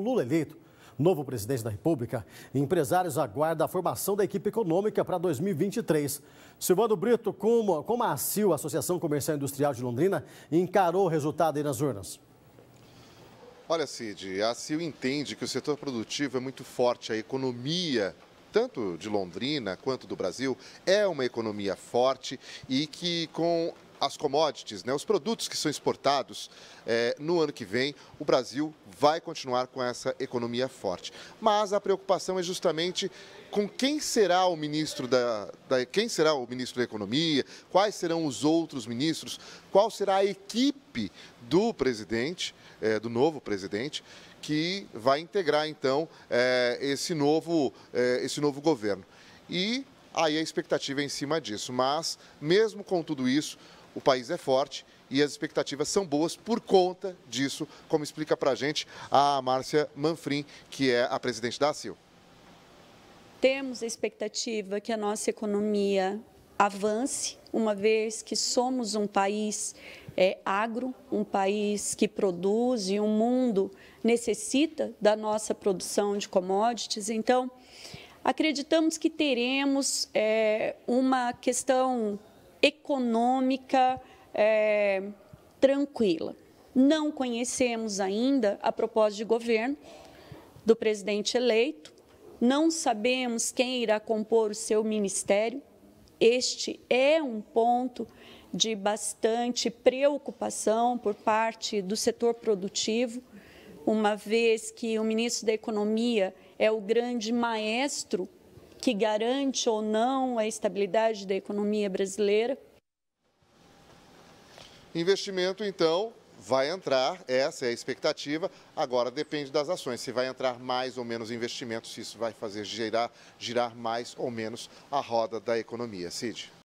Lula eleito, novo presidente da República, empresários aguardam a formação da equipe econômica para 2023. Silvano Brito, como, como assim a Associação Comercial Industrial de Londrina, encarou o resultado aí nas urnas? Olha, Cid, a ACIL entende que o setor produtivo é muito forte, a economia tanto de Londrina quanto do Brasil, é uma economia forte e que, com as commodities, né, os produtos que são exportados é, no ano que vem, o Brasil vai continuar com essa economia forte. Mas a preocupação é justamente com quem será o ministro da, da, quem será o ministro da economia, quais serão os outros ministros, qual será a equipe do presidente, é, do novo presidente, que vai integrar então é, esse novo é, esse novo governo. E aí a expectativa é em cima disso. Mas mesmo com tudo isso o país é forte e as expectativas são boas por conta disso, como explica para a gente a Márcia Manfrim, que é a presidente da ACIL. Temos a expectativa que a nossa economia avance, uma vez que somos um país é, agro, um país que produz e o um mundo necessita da nossa produção de commodities. Então, acreditamos que teremos é, uma questão econômica é, tranquila. Não conhecemos ainda a proposta de governo do presidente eleito, não sabemos quem irá compor o seu ministério. Este é um ponto de bastante preocupação por parte do setor produtivo, uma vez que o ministro da Economia é o grande maestro que garante ou não a estabilidade da economia brasileira. Investimento, então, vai entrar, essa é a expectativa. Agora depende das ações, se vai entrar mais ou menos investimento, se isso vai fazer girar, girar mais ou menos a roda da economia. Cid.